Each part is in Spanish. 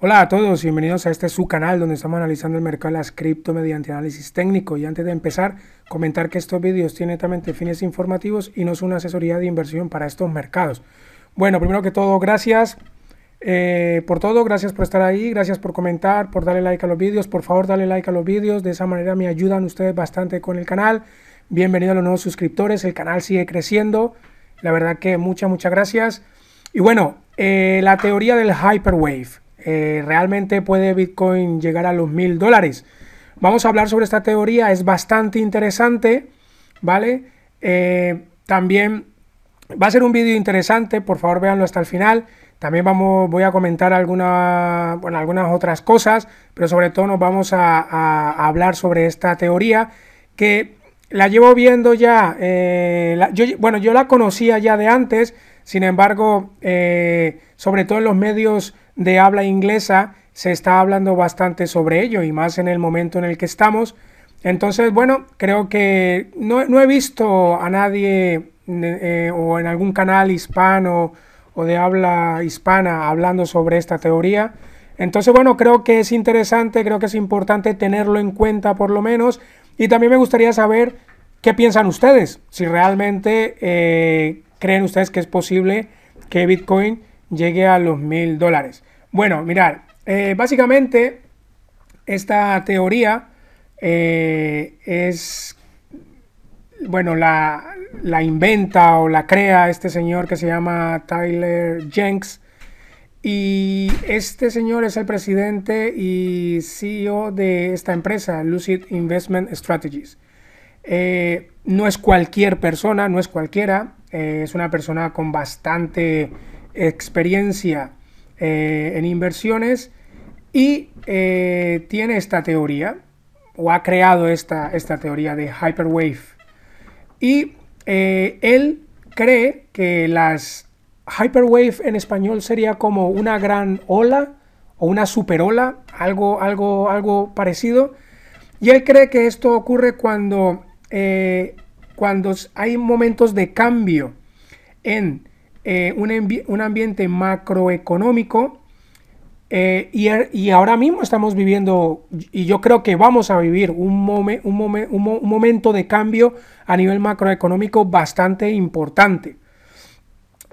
Hola a todos, bienvenidos a este su canal donde estamos analizando el mercado de las cripto mediante análisis técnico y antes de empezar comentar que estos vídeos tienen netamente fines informativos y no son una asesoría de inversión para estos mercados. Bueno, primero que todo, gracias eh, por todo, gracias por estar ahí, gracias por comentar, por darle like a los vídeos, por favor dale like a los vídeos, de esa manera me ayudan ustedes bastante con el canal. Bienvenidos a los nuevos suscriptores, el canal sigue creciendo, la verdad que muchas, muchas gracias. Y bueno, eh, la teoría del Hyperwave. Eh, ¿realmente puede Bitcoin llegar a los mil dólares? Vamos a hablar sobre esta teoría, es bastante interesante, ¿vale? Eh, también va a ser un vídeo interesante, por favor véanlo hasta el final. También vamos, voy a comentar alguna, bueno, algunas otras cosas, pero sobre todo nos vamos a, hablar sobre esta teoría que la llevo viendo ya, eh, yo, bueno, yo la conocía ya de antes, sin embargo, sobre todo en los medios de habla inglesa se está hablando bastante sobre ello y más en el momento en el que estamos. Entonces, bueno, creo que no, he visto a nadie eh, o en algún canal hispano o de habla hispana hablando sobre esta teoría. Entonces, bueno, creo que es interesante, creo que es importante tenerlo en cuenta por lo menos. Y también me gustaría saber qué piensan ustedes, si realmente eh, creen ustedes que es posible que Bitcoin llegue a los mil dólares. Bueno, mirar, eh, básicamente esta teoría eh, es, bueno, la, inventa o la crea este señor que se llama Tyler Jenks. Y este señor es el presidente y CEO de esta empresa, Lucid Investment Strategies. Eh, no es cualquier persona, no es cualquiera, es una persona con bastante experiencia eh, en inversiones y eh, tiene esta teoría, o ha creado esta, esta teoría de Hyperwave. Y eh, él cree que las Hyperwave en español sería como una gran ola o una super algo, algo, algo parecido. Y él cree que esto ocurre cuando, cuando hay momentos de cambio en eh, un, ambiente macroeconómico eh, er-, y, ahora mismo estamos viviendo, y yo creo que vamos a vivir un, un, momento de cambio a nivel macroeconómico bastante importante.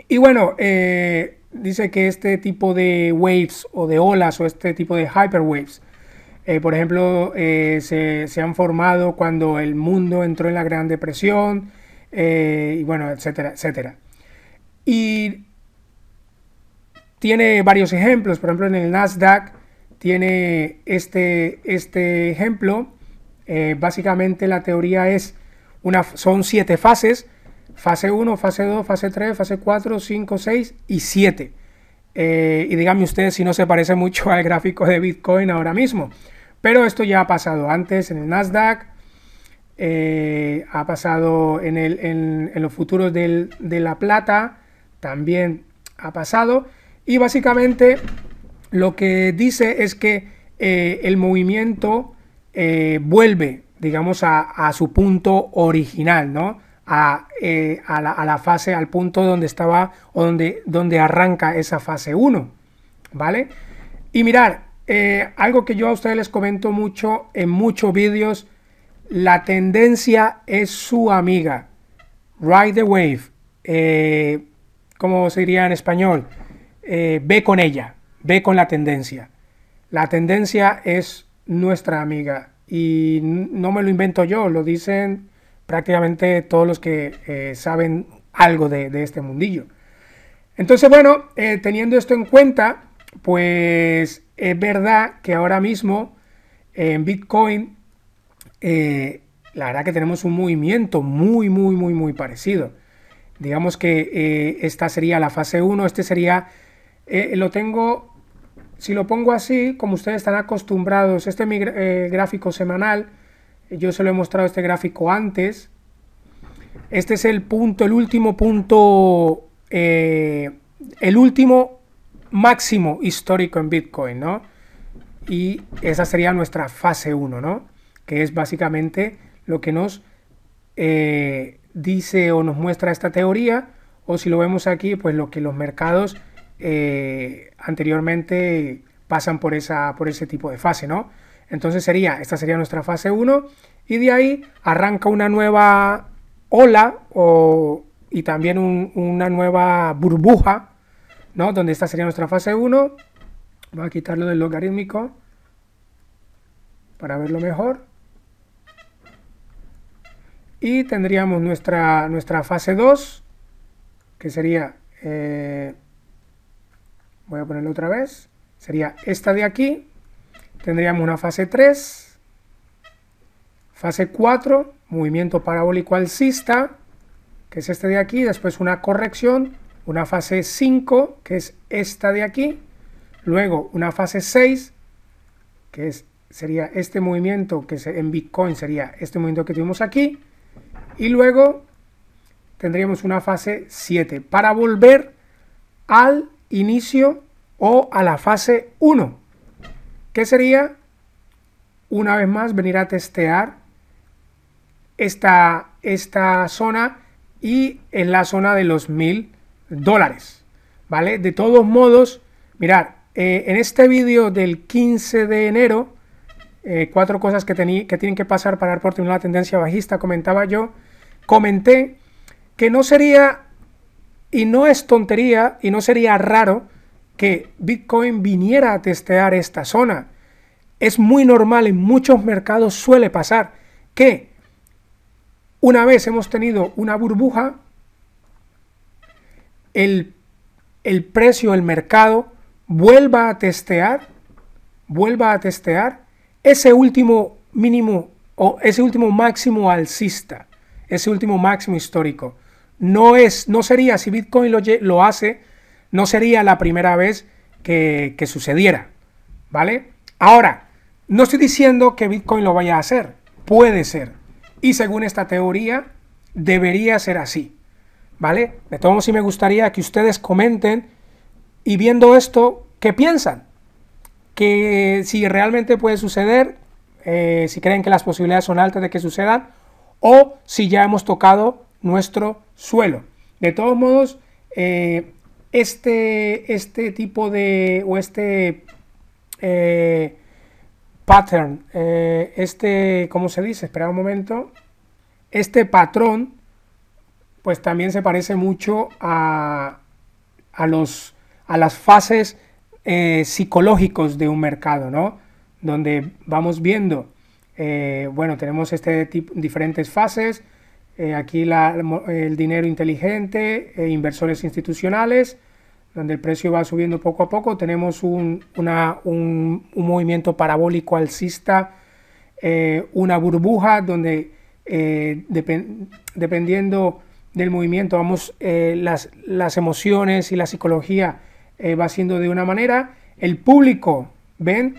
Y bueno, eh, dice que este tipo de waves o de olas o este tipo de hyperwaves, por ejemplo, se, se, han formado cuando el mundo entró en la Gran Depresión, y bueno, etcétera, etcétera. Y tiene varios ejemplos, por ejemplo en el Nasdaq tiene este, este ejemplo, eh, básicamente la teoría es, una, son siete fases, fase 1, fase 2, fase 3, fase 4, 5, 6 y 7. Eh, y díganme ustedes si no se parece mucho al gráfico de Bitcoin ahora mismo. Pero esto ya ha pasado antes en el Nasdaq, eh, ha pasado en, los futuros de la plata, también ha pasado. Y básicamente lo que dice es que eh, el movimiento eh, vuelve, digamos, a, su punto original, ¿no? Eh, a, la, fase, al punto donde estaba o donde, donde arranca esa fase 1, ¿vale? Y mirar, algo que yo a ustedes les comento mucho en muchos vídeos, la tendencia es su amiga, ride the wave, ¿cómo se diría en español? Eh, ve con ella, ve con la tendencia. La tendencia es nuestra amiga y no me lo invento yo, lo dicen prácticamente todos los que eh, saben algo de, este mundillo. Entonces, bueno, eh, teniendo esto en cuenta, pues es verdad que ahora mismo en Bitcoin, la verdad que tenemos un movimiento muy, muy, muy, muy parecido. Digamos que eh, esta sería la fase 1, este sería, eh, lo tengo, si lo pongo así, como ustedes están acostumbrados, este es mi eh, gráfico semanal, yo se lo he mostrado este gráfico antes, este es el punto, el último punto, el último máximo histórico en Bitcoin, ¿no? Y esa sería nuestra fase 1, ¿no? Que es básicamente lo que nos dice o nos muestra esta teoría, o si lo vemos aquí, pues lo que los mercados eh, anteriormente pasan por, esa, por ese tipo de fase, ¿no? Entonces sería, esta sería nuestra fase 1, y de ahí arranca una nueva ola o, y también una nueva burbuja, ¿no? Donde esta sería nuestra fase 1, voy a quitarlo del logarítmico para verlo mejor, y tendríamos nuestra, nuestra fase 2, que sería, eh, voy a ponerlo otra vez, sería esta de aquí, tendríamos una fase 3, fase 4, movimiento parabólico alcista, que es este de aquí, después una corrección, una fase 5, que es esta de aquí, luego una fase 6, que es, sería este movimiento, que en Bitcoin sería este movimiento que tuvimos aquí, y luego tendríamos una fase 7 para volver al inicio o a la fase 1, que sería una vez más venir a testear esta, esta zona y en la zona de los mil dólares, ¿vale? De todos modos, mirar eh, en este vídeo del 15 de enero, eh, cuatro cosas que, que tienen que pasar para dar una tendencia bajista, comentaba yo, comenté que no sería, y no es tontería, y no sería raro que Bitcoin viniera a testear esta zona. Es muy normal, en muchos mercados suele pasar que una vez hemos tenido una burbuja, el, el precio, el mercado, vuelva a testear, vuelva a testear ese último mínimo o ese último máximo alcista ese último máximo histórico. No, es, no sería, si Bitcoin lo, hace, no sería la primera vez que, sucediera. ¿Vale? Ahora, no estoy diciendo que Bitcoin lo vaya a hacer. Puede ser. Y según esta teoría, debería ser así. ¿Vale? De tomo si me gustaría que ustedes comenten y viendo esto, ¿qué piensan? Que si realmente puede suceder, eh, si creen que las posibilidades son altas de que sucedan, o si ya hemos tocado nuestro suelo. De todos modos, eh, este, este, tipo de, o este eh, pattern, eh, este, ¿cómo se dice? Espera un momento. Este patrón, pues también se parece mucho a, los, a las fases psicológicas de un mercado, ¿no? Donde vamos viendo eh, bueno, tenemos este diferentes fases. Eh, aquí el dinero inteligente, eh, inversores institucionales, donde el precio va subiendo poco a poco. Tenemos un, un, un movimiento parabólico alcista, una burbuja donde dependiendo del movimiento, vamos, las, las, emociones y la psicología va siendo de una manera. El público, ven,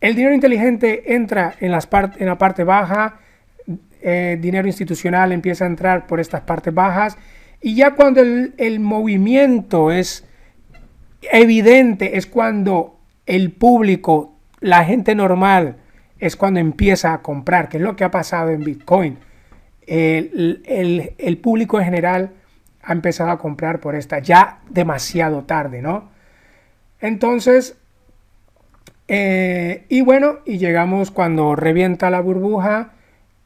el dinero inteligente entra en, las en la parte baja, El eh, dinero institucional empieza a entrar por estas partes bajas y ya cuando el, movimiento es evidente, es cuando el público, la gente normal, es cuando empieza a comprar, que es lo que ha pasado en Bitcoin. El, el, público en general ha empezado a comprar por esta ya demasiado tarde, ¿no? Entonces, eh, y bueno, y llegamos cuando revienta la burbuja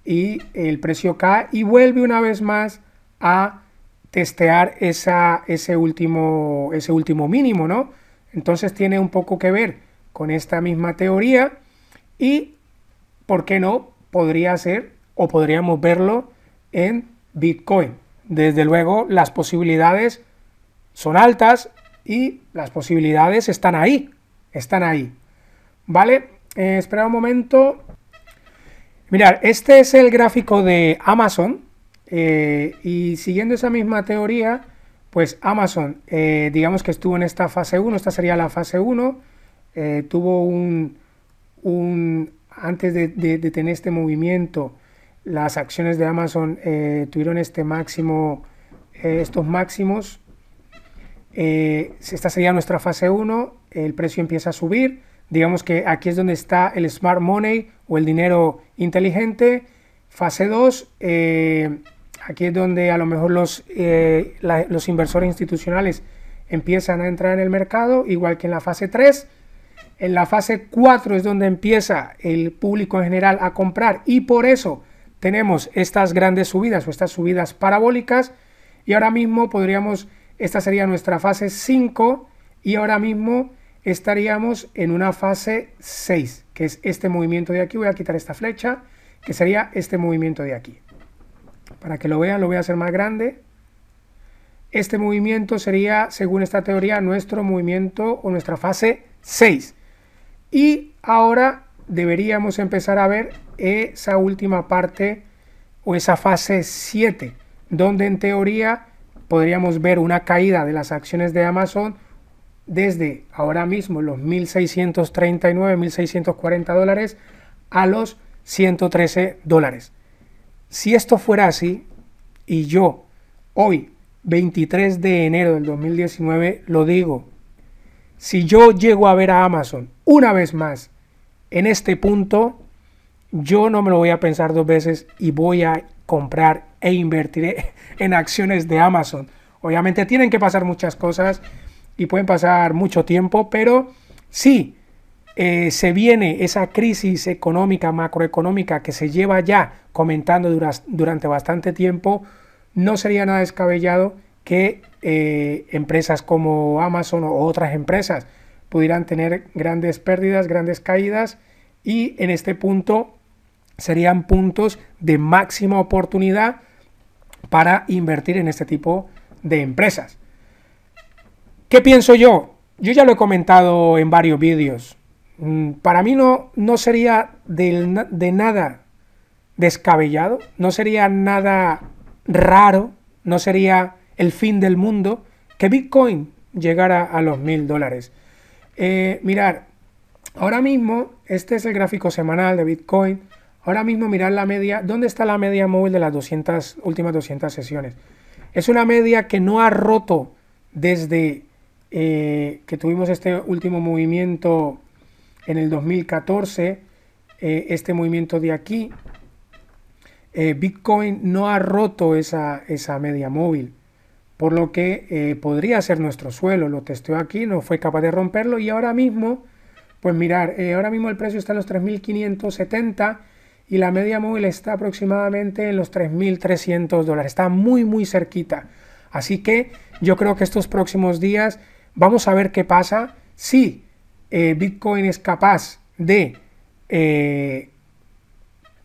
y el precio cae y vuelve una vez más a testear esa, ese, último, ese último mínimo, ¿no? Entonces tiene un poco que ver con esta misma teoría y, ¿por qué no? Podría ser o podríamos verlo en Bitcoin. Desde luego, las posibilidades son altas y las posibilidades están ahí, están ahí. ¿vale? Eh, espera un momento. Mirad, este es el gráfico de Amazon eh, y siguiendo esa misma teoría, pues Amazon, eh, digamos que estuvo en esta fase 1, esta sería la fase 1, tuvo un, antes de, de, tener este movimiento, las acciones de Amazon tuvieron este máximo, estos máximos, esta sería nuestra fase 1, el precio empieza a subir, Digamos que aquí es donde está el smart money o el dinero inteligente. Fase 2, eh, aquí es donde a lo mejor los, eh, los inversores institucionales empiezan a entrar en el mercado, igual que en la fase 3. En la fase 4 es donde empieza el público en general a comprar y por eso tenemos estas grandes subidas o estas subidas parabólicas. Y ahora mismo podríamos, esta sería nuestra fase 5 y ahora mismo estaríamos en una fase 6, que es este movimiento de aquí, voy a quitar esta flecha, que sería este movimiento de aquí. Para que lo vean, lo voy a hacer más grande. Este movimiento sería, según esta teoría, nuestro movimiento o nuestra fase 6. Y ahora deberíamos empezar a ver esa última parte o esa fase 7, donde en teoría podríamos ver una caída de las acciones de Amazon desde ahora mismo los 1.639, 1.640 dólares a los 113 dólares. Si esto fuera así y yo hoy, 23 de enero del 2019, lo digo, si yo llego a ver a Amazon una vez más en este punto, yo no me lo voy a pensar dos veces y voy a comprar e invertiré en acciones de Amazon. Obviamente tienen que pasar muchas cosas y pueden pasar mucho tiempo, pero sí eh, se viene esa crisis económica, macroeconómica que se lleva ya comentando durante bastante tiempo, no sería nada descabellado que eh, empresas como Amazon o otras empresas pudieran tener grandes pérdidas, grandes caídas y en este punto serían puntos de máxima oportunidad para invertir en este tipo de empresas. ¿Qué pienso yo? Yo ya lo he comentado en varios vídeos. Mm, para mí no, no sería de, nada descabellado, no sería nada raro, no sería el fin del mundo que Bitcoin llegara a los mil dólares. Eh, mirar, ahora mismo, este es el gráfico semanal de Bitcoin. Ahora mismo, mirar la media, ¿dónde está la media móvil de las 200, últimas 200 sesiones? Es una media que no ha roto desde eh, que tuvimos este último movimiento en el 2014, eh, este movimiento de aquí, eh, Bitcoin no ha roto esa, esa, media móvil, por lo que podría ser nuestro suelo. Lo testeó aquí, no fue capaz de romperlo y ahora mismo, pues mirar, ahora mismo el precio está en los 3.570 y la media móvil está aproximadamente en los 3.300 dólares. Está muy, muy cerquita. Así que yo creo que estos próximos días Vamos a ver qué pasa si eh, Bitcoin es capaz de eh,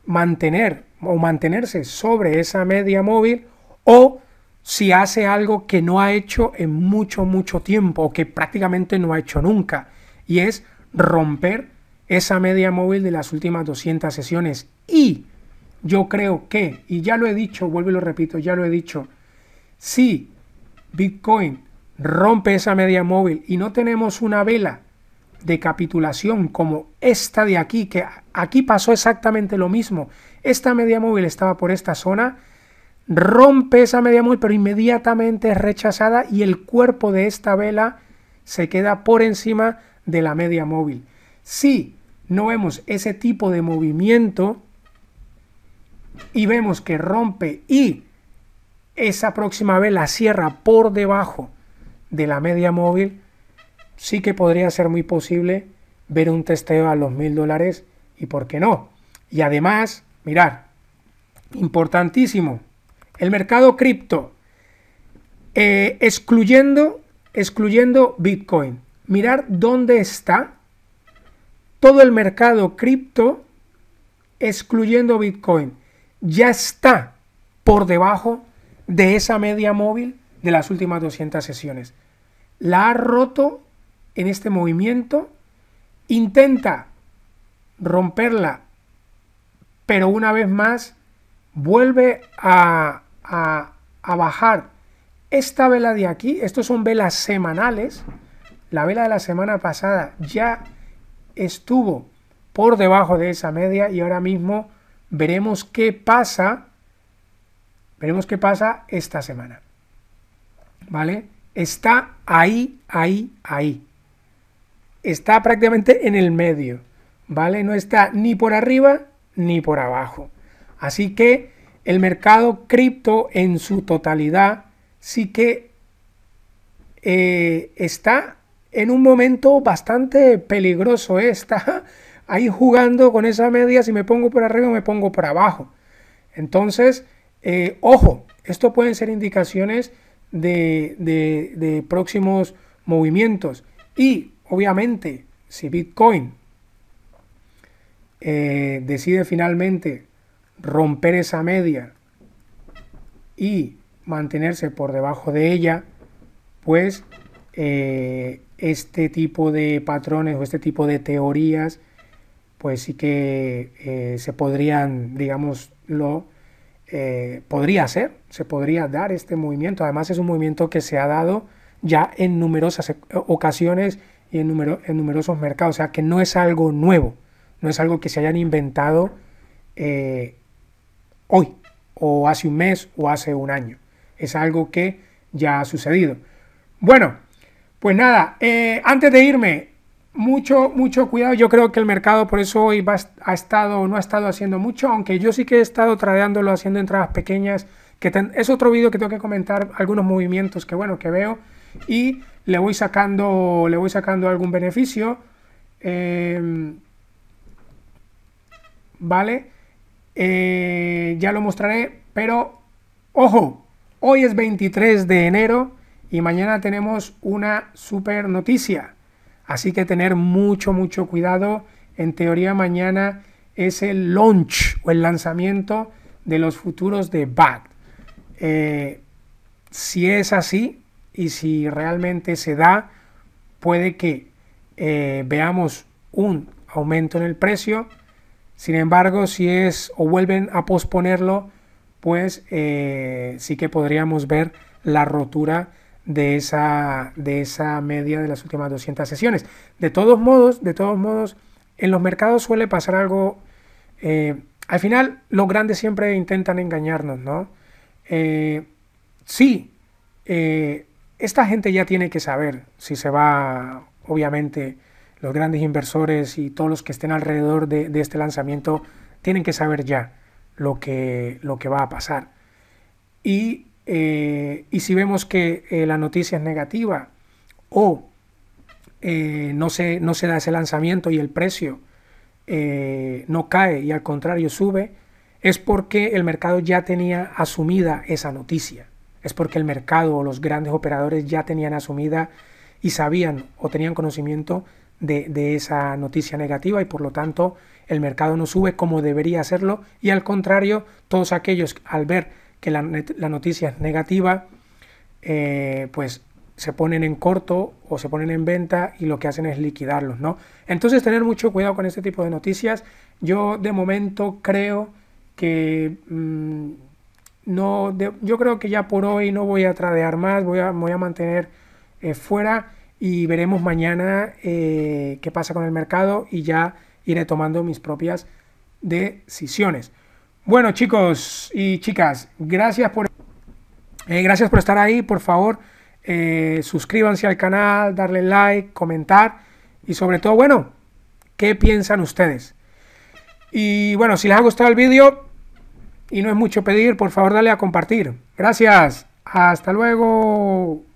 mantener o mantenerse sobre esa media móvil o si hace algo que no ha hecho en mucho, mucho tiempo o que prácticamente no ha hecho nunca y es romper esa media móvil de las últimas 200 sesiones. Y yo creo que, y ya lo he dicho, vuelvo y lo repito, ya lo he dicho, si Bitcoin rompe esa media móvil y no tenemos una vela de capitulación como esta de aquí, que aquí pasó exactamente lo mismo. Esta media móvil estaba por esta zona, rompe esa media móvil, pero inmediatamente es rechazada y el cuerpo de esta vela se queda por encima de la media móvil. Si no vemos ese tipo de movimiento y vemos que rompe y esa próxima vela cierra por debajo de la media móvil, sí que podría ser muy posible ver un testeo a los mil dólares y por qué no. Y además, mirar, importantísimo, el mercado cripto, eh, excluyendo, excluyendo Bitcoin, mirar dónde está todo el mercado cripto, excluyendo Bitcoin, ya está por debajo de esa media móvil de las últimas 200 sesiones. La ha roto en este movimiento, intenta romperla, pero una vez más vuelve a, a bajar esta vela de aquí, estos son velas semanales, la vela de la semana pasada ya estuvo por debajo de esa media y ahora mismo veremos qué pasa, veremos qué pasa esta semana. ¿vale? Está ahí, ahí, ahí. Está prácticamente en el medio, ¿vale? No está ni por arriba ni por abajo. Así que el mercado cripto en su totalidad sí que eh, está en un momento bastante peligroso. ¿eh? Está ahí jugando con esa media, si me pongo por arriba me pongo por abajo. Entonces, eh, ojo, esto pueden ser indicaciones de, próximos movimientos. Y obviamente, si Bitcoin eh, decide finalmente romper esa media y mantenerse por debajo de ella, pues eh, este tipo de patrones o este tipo de teorías, pues sí que eh, se podrían, digámoslo, eh, podría ser, se podría dar este movimiento. Además es un movimiento que se ha dado ya en numerosas e, ocasiones y en, numerosos mercados. O sea que no es algo nuevo, no es algo que se hayan inventado eh, hoy o hace un mes o hace un año. Es algo que ya ha sucedido. Bueno, pues nada, eh, antes de irme, mucho, mucho cuidado. Yo creo que el mercado por eso hoy ha estado, no ha estado haciendo mucho, aunque yo sí que he estado tradeándolo haciendo entradas pequeñas. Que es otro vídeo que tengo que comentar algunos movimientos que bueno que veo y le voy sacando, le voy sacando algún beneficio. Em, vale, eh, ya lo mostraré, pero ojo, hoy es 23 de enero y mañana tenemos una super noticia. Así que tener mucho, mucho cuidado. En teoría mañana es el launch o el lanzamiento de los futuros de BAT. Eh, si es así y si realmente se da, puede que eh, veamos un aumento en el precio. Sin embargo, si es o vuelven a posponerlo, pues eh, sí que podríamos ver la rotura de esa, de esa media de las últimas 200 sesiones. De todos modos, de todos modos, en los mercados suele pasar algo... Eh, al final, los grandes siempre intentan engañarnos, ¿no? Eh, sí, eh, esta gente ya tiene que saber si se va, obviamente, los grandes inversores y todos los que estén alrededor de, de este lanzamiento tienen que saber ya lo que, lo que va a pasar. Y eh, y si vemos que eh, la noticia es negativa o eh, no, se, no se da ese lanzamiento y el precio no cae y al contrario sube, es porque el mercado ya tenía asumida esa noticia. Es porque el mercado o los grandes operadores ya tenían asumida y sabían o tenían conocimiento de, de, esa noticia negativa y por lo tanto el mercado no sube como debería hacerlo y al contrario todos aquellos al ver que la, noticia es negativa, eh, pues se ponen en corto o se ponen en venta y lo que hacen es liquidarlos, ¿no? Entonces tener mucho cuidado con este tipo de noticias. Yo de momento creo que mm, no, yo creo que ya por hoy no voy a tradear más, voy a, voy a mantener eh, fuera y veremos mañana eh, qué pasa con el mercado y ya iré tomando mis propias decisiones. Bueno, chicos y chicas, gracias por, eh, gracias por estar ahí. Por favor, eh, suscríbanse al canal, darle like, comentar y sobre todo, bueno, ¿qué piensan ustedes? Y bueno, si les ha gustado el vídeo y no es mucho pedir, por favor, dale a compartir. Gracias. Hasta luego.